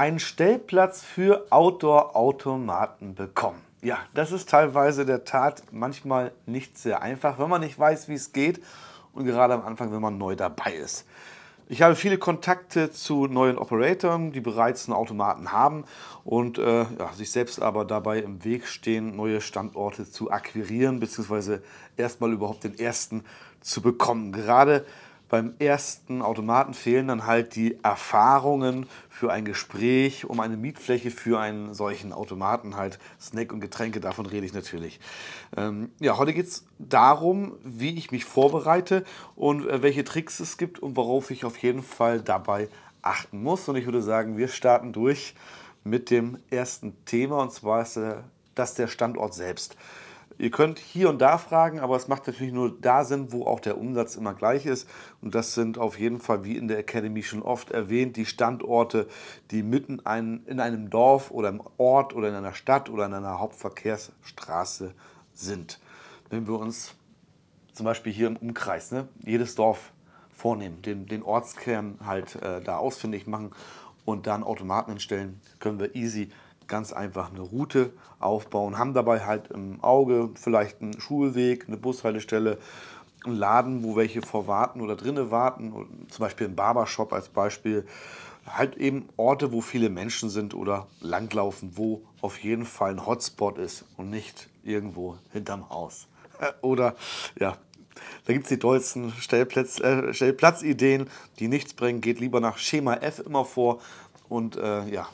einen Stellplatz für Outdoor-Automaten bekommen. Ja, das ist teilweise der Tat manchmal nicht sehr einfach, wenn man nicht weiß, wie es geht und gerade am Anfang, wenn man neu dabei ist. Ich habe viele Kontakte zu neuen Operatoren, die bereits einen Automaten haben und äh, ja, sich selbst aber dabei im Weg stehen, neue Standorte zu akquirieren bzw. erstmal überhaupt den ersten zu bekommen. Gerade beim ersten Automaten fehlen dann halt die Erfahrungen für ein Gespräch um eine Mietfläche für einen solchen Automaten, halt Snack und Getränke, davon rede ich natürlich. Ähm, ja, heute geht es darum, wie ich mich vorbereite und äh, welche Tricks es gibt und worauf ich auf jeden Fall dabei achten muss. Und ich würde sagen, wir starten durch mit dem ersten Thema und zwar ist äh, das der Standort selbst. Ihr könnt hier und da fragen, aber es macht natürlich nur da Sinn, wo auch der Umsatz immer gleich ist. Und das sind auf jeden Fall, wie in der Academy schon oft erwähnt, die Standorte, die mitten ein, in einem Dorf oder im Ort oder in einer Stadt oder in einer Hauptverkehrsstraße sind. Wenn wir uns zum Beispiel hier im Umkreis, ne, jedes Dorf vornehmen, den, den Ortskern halt äh, da ausfindig machen und dann Automaten hinstellen, können wir easy ganz einfach eine Route aufbauen, haben dabei halt im Auge vielleicht einen Schulweg, eine Bushaltestelle, einen Laden, wo welche vorwarten oder drinnen warten, zum Beispiel ein Barbershop als Beispiel. Halt eben Orte, wo viele Menschen sind oder langlaufen, wo auf jeden Fall ein Hotspot ist und nicht irgendwo hinterm Haus. Oder ja, da gibt es die tollsten Stellplatz, äh, Stellplatzideen, die nichts bringen. Geht lieber nach Schema F immer vor. Und äh, ja,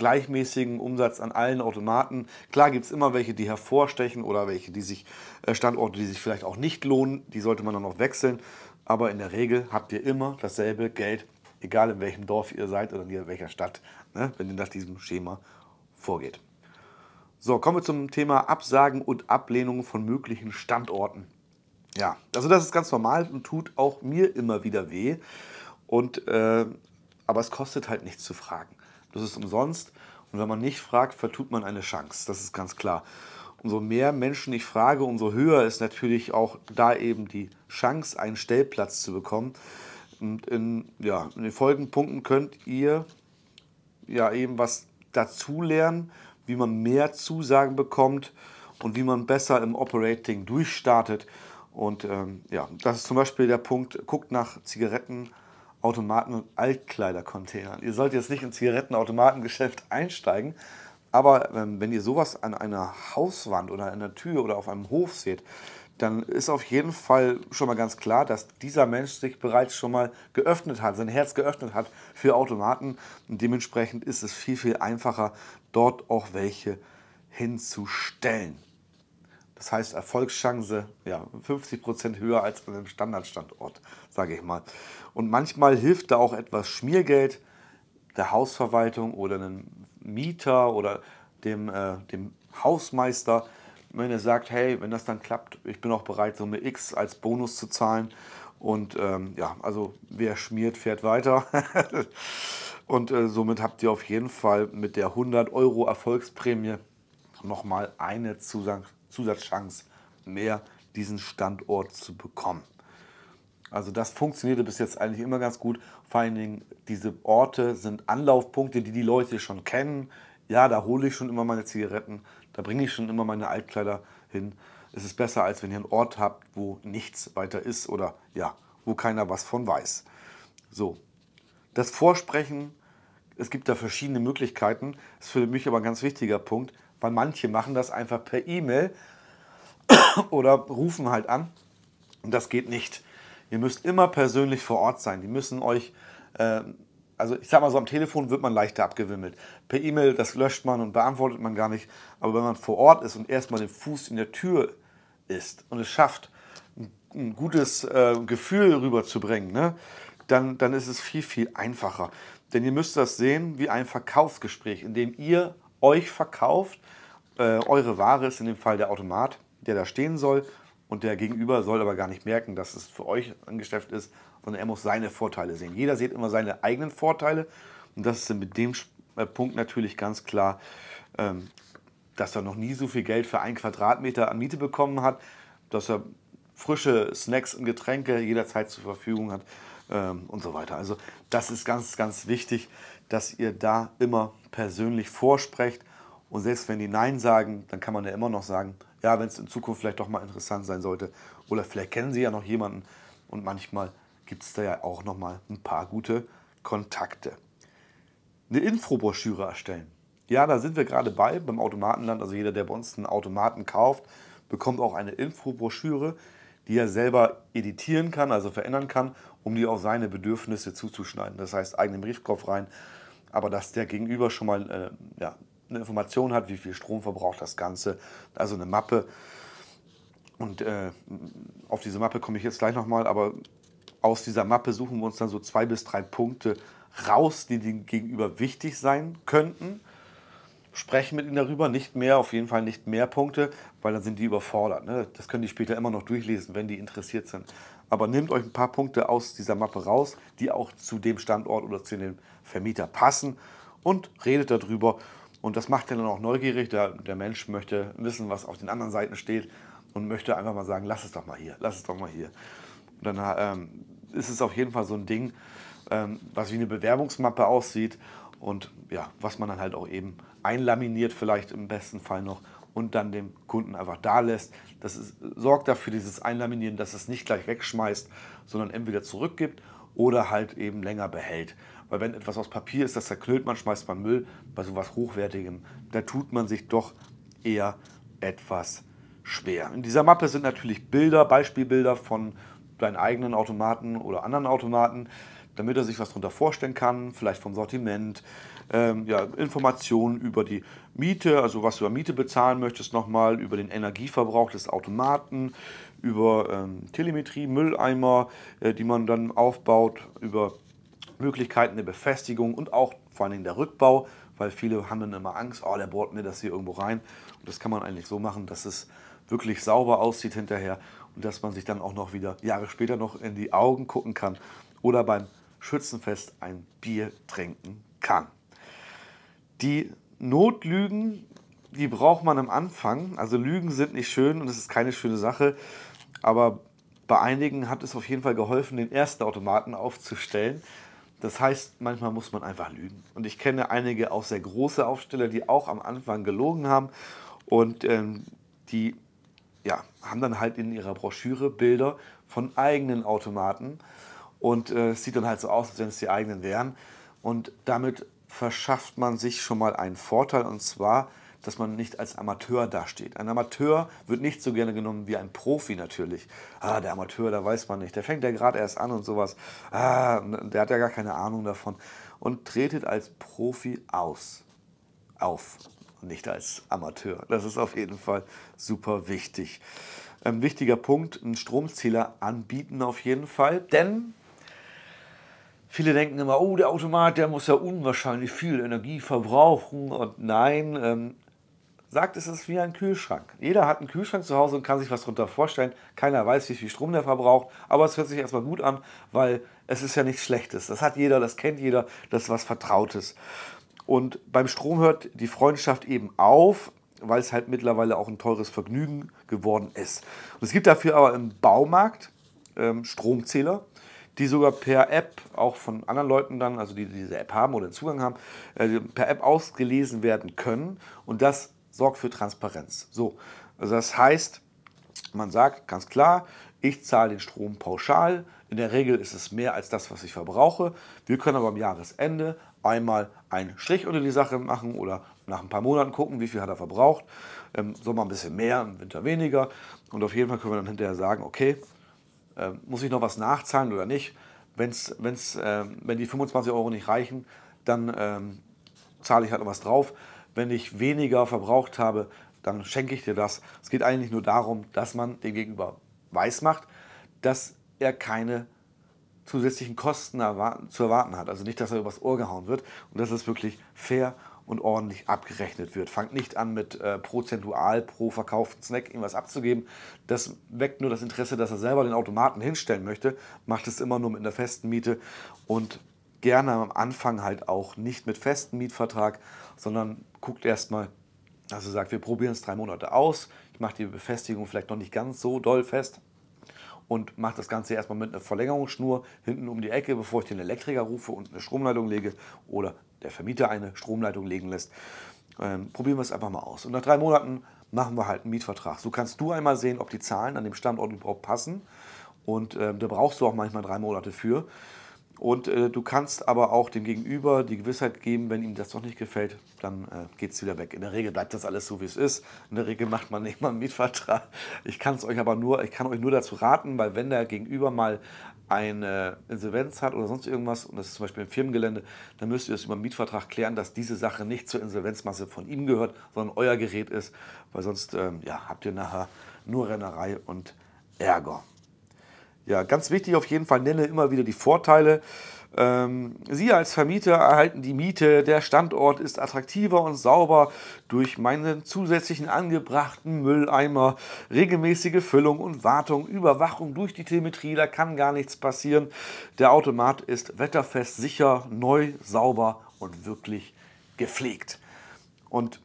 gleichmäßigen Umsatz an allen Automaten. Klar gibt es immer welche, die hervorstechen oder welche, die sich äh, Standorte, die sich vielleicht auch nicht lohnen, die sollte man dann noch wechseln. Aber in der Regel habt ihr immer dasselbe Geld, egal in welchem Dorf ihr seid oder in welcher Stadt, ne, wenn ihr nach diesem Schema vorgeht. So, kommen wir zum Thema Absagen und Ablehnung von möglichen Standorten. Ja, also das ist ganz normal und tut auch mir immer wieder weh. Und, äh, aber es kostet halt nichts zu fragen das ist umsonst. Und wenn man nicht fragt, vertut man eine Chance. Das ist ganz klar. Umso mehr Menschen ich frage, umso höher ist natürlich auch da eben die Chance, einen Stellplatz zu bekommen. Und in, ja, in den folgenden Punkten könnt ihr ja eben was dazulernen, wie man mehr Zusagen bekommt und wie man besser im Operating durchstartet. Und ähm, ja, das ist zum Beispiel der Punkt, guckt nach Zigaretten Automaten und Altkleidercontainern. Ihr solltet jetzt nicht ins Zigarettenautomatengeschäft einsteigen, aber ähm, wenn ihr sowas an einer Hauswand oder an einer Tür oder auf einem Hof seht, dann ist auf jeden Fall schon mal ganz klar, dass dieser Mensch sich bereits schon mal geöffnet hat, sein Herz geöffnet hat für Automaten. Und dementsprechend ist es viel, viel einfacher, dort auch welche hinzustellen. Das heißt, Erfolgschance ja, 50 Prozent höher als an einem Standardstandort, sage ich mal. Und manchmal hilft da auch etwas Schmiergeld der Hausverwaltung oder einem Mieter oder dem, äh, dem Hausmeister, wenn er sagt, hey, wenn das dann klappt, ich bin auch bereit, Summe X als Bonus zu zahlen. Und ähm, ja, also wer schmiert, fährt weiter. und äh, somit habt ihr auf jeden Fall mit der 100 Euro Erfolgsprämie nochmal eine Zusage Zusatzchance mehr, diesen Standort zu bekommen. Also das funktionierte bis jetzt eigentlich immer ganz gut. Vor allen Dingen, diese Orte sind Anlaufpunkte, die die Leute schon kennen. Ja, da hole ich schon immer meine Zigaretten, da bringe ich schon immer meine Altkleider hin. Es ist besser, als wenn ihr einen Ort habt, wo nichts weiter ist oder ja, wo keiner was von weiß. So, das Vorsprechen, es gibt da verschiedene Möglichkeiten. Das ist für mich aber ein ganz wichtiger Punkt weil manche machen das einfach per E-Mail oder rufen halt an. Und das geht nicht. Ihr müsst immer persönlich vor Ort sein. Die müssen euch, äh, also ich sag mal so, am Telefon wird man leichter abgewimmelt. Per E-Mail, das löscht man und beantwortet man gar nicht. Aber wenn man vor Ort ist und erstmal den Fuß in der Tür ist und es schafft, ein, ein gutes äh, Gefühl rüberzubringen, ne? dann, dann ist es viel, viel einfacher. Denn ihr müsst das sehen wie ein Verkaufsgespräch, in dem ihr euch verkauft. Äh, eure Ware ist in dem Fall der Automat, der da stehen soll. Und der Gegenüber soll aber gar nicht merken, dass es für euch ein Geschäft ist, sondern er muss seine Vorteile sehen. Jeder sieht immer seine eigenen Vorteile. Und das ist mit dem äh, Punkt natürlich ganz klar, ähm, dass er noch nie so viel Geld für einen Quadratmeter an Miete bekommen hat, dass er frische Snacks und Getränke jederzeit zur Verfügung hat ähm, und so weiter. Also das ist ganz, ganz wichtig, dass ihr da immer persönlich vorsprecht. Und selbst wenn die Nein sagen, dann kann man ja immer noch sagen, ja, wenn es in Zukunft vielleicht doch mal interessant sein sollte. Oder vielleicht kennen Sie ja noch jemanden. Und manchmal gibt es da ja auch noch mal ein paar gute Kontakte. Eine Infobroschüre erstellen. Ja, da sind wir gerade bei, beim Automatenland. Also jeder, der bei uns einen Automaten kauft, bekommt auch eine Infobroschüre, die er selber editieren kann, also verändern kann, um die auf seine Bedürfnisse zuzuschneiden. Das heißt, eigenen Briefkopf rein, aber dass der Gegenüber schon mal äh, ja, eine Information hat, wie viel Strom verbraucht das Ganze, also eine Mappe. Und äh, auf diese Mappe komme ich jetzt gleich nochmal, aber aus dieser Mappe suchen wir uns dann so zwei bis drei Punkte raus, die dem Gegenüber wichtig sein könnten. Sprechen mit ihnen darüber, nicht mehr, auf jeden Fall nicht mehr Punkte, weil dann sind die überfordert. Ne? Das können die später immer noch durchlesen, wenn die interessiert sind aber nehmt euch ein paar Punkte aus dieser Mappe raus, die auch zu dem Standort oder zu dem Vermieter passen und redet darüber. Und das macht dann auch neugierig. Der, der Mensch möchte wissen, was auf den anderen Seiten steht und möchte einfach mal sagen, lass es doch mal hier, lass es doch mal hier. Und dann ähm, ist es auf jeden Fall so ein Ding, ähm, was wie eine Bewerbungsmappe aussieht und ja, was man dann halt auch eben einlaminiert, vielleicht im besten Fall noch und dann dem Kunden einfach da lässt. Das ist, sorgt dafür, dieses Einlaminieren, dass es nicht gleich wegschmeißt, sondern entweder zurückgibt oder halt eben länger behält. Weil wenn etwas aus Papier ist, das zerknüllt man, schmeißt man Müll, bei sowas Hochwertigem, da tut man sich doch eher etwas schwer. In dieser Mappe sind natürlich Bilder, Beispielbilder von deinen eigenen Automaten oder anderen Automaten, damit er sich was darunter vorstellen kann, vielleicht vom Sortiment, ähm, ja, Informationen über die Miete, also was du an Miete bezahlen möchtest nochmal, über den Energieverbrauch des Automaten, über ähm, Telemetrie, Mülleimer, äh, die man dann aufbaut, über Möglichkeiten der Befestigung und auch vor allen Dingen der Rückbau, weil viele haben dann immer Angst, oh, der bohrt mir das hier irgendwo rein. Und das kann man eigentlich so machen, dass es wirklich sauber aussieht hinterher und dass man sich dann auch noch wieder Jahre später noch in die Augen gucken kann oder beim Schützenfest ein Bier trinken kann die Notlügen, die braucht man am Anfang. Also Lügen sind nicht schön und es ist keine schöne Sache. Aber bei einigen hat es auf jeden Fall geholfen, den ersten Automaten aufzustellen. Das heißt, manchmal muss man einfach lügen. Und ich kenne einige auch sehr große Aufsteller, die auch am Anfang gelogen haben und ähm, die ja, haben dann halt in ihrer Broschüre Bilder von eigenen Automaten und äh, es sieht dann halt so aus, als wenn es die eigenen wären. Und damit verschafft man sich schon mal einen Vorteil und zwar, dass man nicht als Amateur dasteht. Ein Amateur wird nicht so gerne genommen wie ein Profi natürlich. Ah, der Amateur, da weiß man nicht. Der fängt ja gerade erst an und sowas. Ah, der hat ja gar keine Ahnung davon. Und tretet als Profi aus. Auf. Nicht als Amateur. Das ist auf jeden Fall super wichtig. Ein ähm, wichtiger Punkt, einen Stromzähler anbieten auf jeden Fall, denn Viele denken immer, oh, der Automat, der muss ja unwahrscheinlich viel Energie verbrauchen. Und nein, ähm, sagt, es ist wie ein Kühlschrank. Jeder hat einen Kühlschrank zu Hause und kann sich was darunter vorstellen. Keiner weiß, wie viel Strom der verbraucht, aber es hört sich erstmal gut an, weil es ist ja nichts Schlechtes. Das hat jeder, das kennt jeder, das ist was Vertrautes. Und beim Strom hört die Freundschaft eben auf, weil es halt mittlerweile auch ein teures Vergnügen geworden ist. Und es gibt dafür aber im Baumarkt ähm, Stromzähler, die sogar per App auch von anderen Leuten dann, also die, die diese App haben oder Zugang haben, äh, per App ausgelesen werden können. Und das sorgt für Transparenz. So, also das heißt, man sagt ganz klar, ich zahle den Strom pauschal. In der Regel ist es mehr als das, was ich verbrauche. Wir können aber am Jahresende einmal einen Strich unter die Sache machen oder nach ein paar Monaten gucken, wie viel hat er verbraucht. Im ähm, Sommer ein bisschen mehr, im Winter weniger. Und auf jeden Fall können wir dann hinterher sagen, okay, äh, muss ich noch was nachzahlen oder nicht? Wenn's, wenn's, äh, wenn die 25 Euro nicht reichen, dann ähm, zahle ich halt noch was drauf. Wenn ich weniger verbraucht habe, dann schenke ich dir das. Es geht eigentlich nur darum, dass man dem Gegenüber weiß macht, dass er keine zusätzlichen Kosten erwarten, zu erwarten hat. Also nicht, dass er übers Ohr gehauen wird. Und das ist wirklich fair und ordentlich abgerechnet wird. Fangt nicht an mit äh, prozentual pro verkauften Snack irgendwas abzugeben. Das weckt nur das Interesse, dass er selber den Automaten hinstellen möchte. Macht es immer nur mit einer festen Miete und gerne am Anfang halt auch nicht mit festem Mietvertrag, sondern guckt erstmal, dass er sagt, wir probieren es drei Monate aus. Ich mache die Befestigung vielleicht noch nicht ganz so doll fest und mache das Ganze erstmal mit einer Verlängerungsschnur hinten um die Ecke, bevor ich den Elektriker rufe und eine Stromleitung lege oder der Vermieter eine Stromleitung legen lässt. Ähm, probieren wir es einfach mal aus. Und nach drei Monaten machen wir halt einen Mietvertrag. So kannst du einmal sehen, ob die Zahlen an dem Standort überhaupt passen. Und ähm, da brauchst du auch manchmal drei Monate für. Und äh, du kannst aber auch dem Gegenüber die Gewissheit geben, wenn ihm das doch nicht gefällt, dann äh, geht es wieder weg. In der Regel bleibt das alles so, wie es ist. In der Regel macht man immer einen Mietvertrag. Ich kann es euch aber nur, ich kann euch nur dazu raten, weil wenn der Gegenüber mal eine Insolvenz hat oder sonst irgendwas, und das ist zum Beispiel im Firmengelände, dann müsst ihr das über einen Mietvertrag klären, dass diese Sache nicht zur Insolvenzmasse von ihm gehört, sondern euer Gerät ist, weil sonst ähm, ja, habt ihr nachher nur Rennerei und Ärger. Ja, ganz wichtig auf jeden Fall, nenne immer wieder die Vorteile. Ähm, Sie als Vermieter erhalten die Miete, der Standort ist attraktiver und sauber durch meinen zusätzlichen angebrachten Mülleimer, regelmäßige Füllung und Wartung, Überwachung durch die Telemetrie, da kann gar nichts passieren. Der Automat ist wetterfest, sicher, neu, sauber und wirklich gepflegt. Und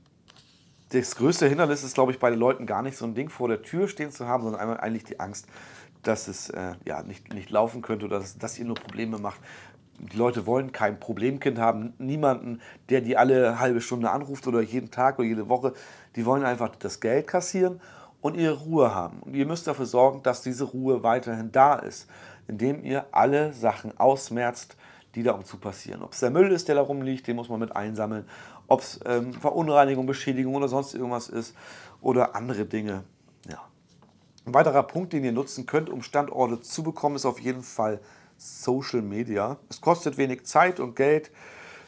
das größte Hindernis ist, glaube ich, bei den Leuten gar nicht so ein Ding vor der Tür stehen zu haben, sondern eigentlich die Angst, dass es äh, ja, nicht, nicht laufen könnte oder dass, dass ihr nur Probleme macht. Die Leute wollen kein Problemkind haben, niemanden, der die alle halbe Stunde anruft oder jeden Tag oder jede Woche. Die wollen einfach das Geld kassieren und ihre Ruhe haben. Und ihr müsst dafür sorgen, dass diese Ruhe weiterhin da ist, indem ihr alle Sachen ausmerzt, die da um zu passieren. Ob es der Müll ist, der da rumliegt, den muss man mit einsammeln. Ob es ähm, Verunreinigung, Beschädigung oder sonst irgendwas ist oder andere Dinge. Ein weiterer Punkt, den ihr nutzen könnt, um Standorte zu bekommen, ist auf jeden Fall Social Media. Es kostet wenig Zeit und Geld.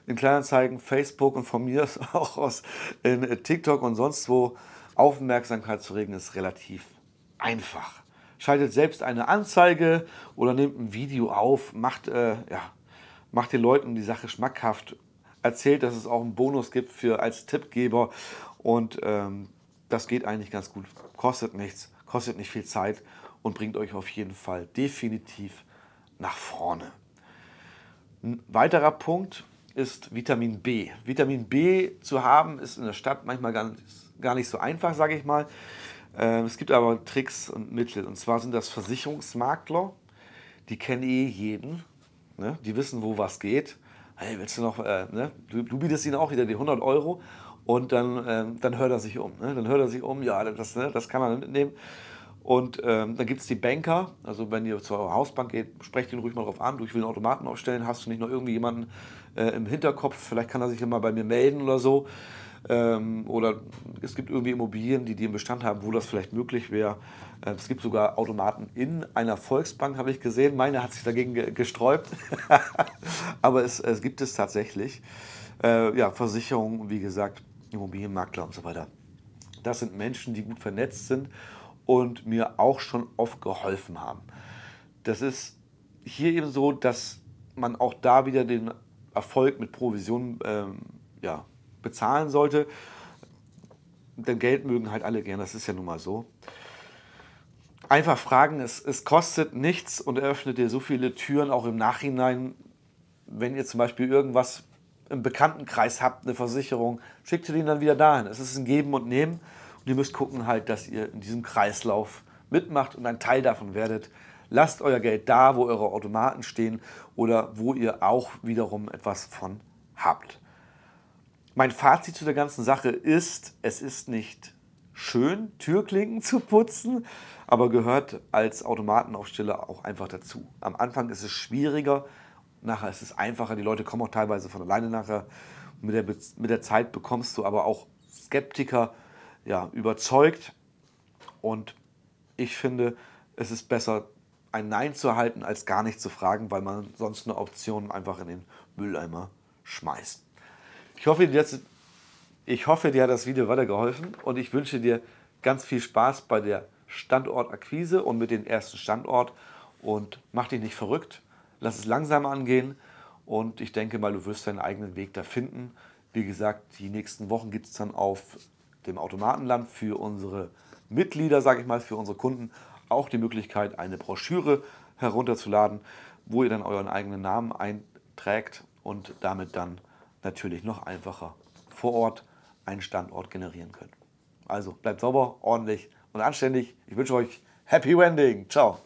In Kleinanzeigen, Facebook und von mir auch aus in TikTok und sonst wo Aufmerksamkeit zu regen, ist relativ einfach. Schaltet selbst eine Anzeige oder nehmt ein Video auf, macht, äh, ja, macht den Leuten die Sache schmackhaft, erzählt, dass es auch einen Bonus gibt für als Tippgeber und ähm, das geht eigentlich ganz gut, kostet nichts kostet nicht viel Zeit und bringt euch auf jeden Fall definitiv nach vorne. Ein weiterer Punkt ist Vitamin B. Vitamin B zu haben ist in der Stadt manchmal gar nicht, gar nicht so einfach, sage ich mal. Ähm, es gibt aber Tricks und Mittel. Und zwar sind das Versicherungsmakler. Die kennen eh jeden. Ne? Die wissen, wo was geht. Hey, willst du noch, äh, ne? du, du bietest ihnen auch wieder die 100 Euro und dann, ähm, dann hört er sich um. Ne? Dann hört er sich um, ja, das, ne, das kann man mitnehmen. Und ähm, dann gibt es die Banker. Also wenn ihr zur Hausbank geht, sprecht ihn ruhig mal drauf an. Du, ich will einen Automaten aufstellen. Hast du nicht noch irgendwie jemanden äh, im Hinterkopf? Vielleicht kann er sich ja mal bei mir melden oder so. Ähm, oder es gibt irgendwie Immobilien, die die im Bestand haben, wo das vielleicht möglich wäre. Äh, es gibt sogar Automaten in einer Volksbank, habe ich gesehen. Meine hat sich dagegen ge gesträubt. Aber es, es, gibt es tatsächlich. Äh, ja, Versicherungen, wie gesagt, Immobilienmakler und so weiter. Das sind Menschen, die gut vernetzt sind und mir auch schon oft geholfen haben. Das ist hier eben so, dass man auch da wieder den Erfolg mit Provision ähm, ja, bezahlen sollte. Denn Geld mögen halt alle gern, das ist ja nun mal so. Einfach fragen, es, es kostet nichts und eröffnet dir so viele Türen auch im Nachhinein, wenn ihr zum Beispiel irgendwas im Bekanntenkreis habt, eine Versicherung, schickt ihr den dann wieder dahin. Es ist ein Geben und Nehmen und ihr müsst gucken halt, dass ihr in diesem Kreislauf mitmacht und ein Teil davon werdet. Lasst euer Geld da, wo eure Automaten stehen oder wo ihr auch wiederum etwas von habt. Mein Fazit zu der ganzen Sache ist, es ist nicht schön, Türklinken zu putzen, aber gehört als Automatenaufsteller auch einfach dazu. Am Anfang ist es schwieriger, nachher ist es einfacher. Die Leute kommen auch teilweise von alleine nachher. Mit der, mit der Zeit bekommst du aber auch Skeptiker ja, überzeugt. Und ich finde, es ist besser, ein Nein zu erhalten, als gar nicht zu fragen, weil man sonst eine Option einfach in den Mülleimer schmeißt. Ich hoffe, dir hat, ich hoffe, dir hat das Video weitergeholfen und ich wünsche dir ganz viel Spaß bei der Standortakquise und mit dem ersten Standort und mach dich nicht verrückt lass es langsam angehen und ich denke mal, du wirst deinen eigenen Weg da finden. Wie gesagt, die nächsten Wochen gibt es dann auf dem Automatenland für unsere Mitglieder, sage ich mal, für unsere Kunden auch die Möglichkeit, eine Broschüre herunterzuladen, wo ihr dann euren eigenen Namen einträgt und damit dann natürlich noch einfacher vor Ort einen Standort generieren könnt. Also bleibt sauber, ordentlich und anständig. Ich wünsche euch Happy Wending. Ciao.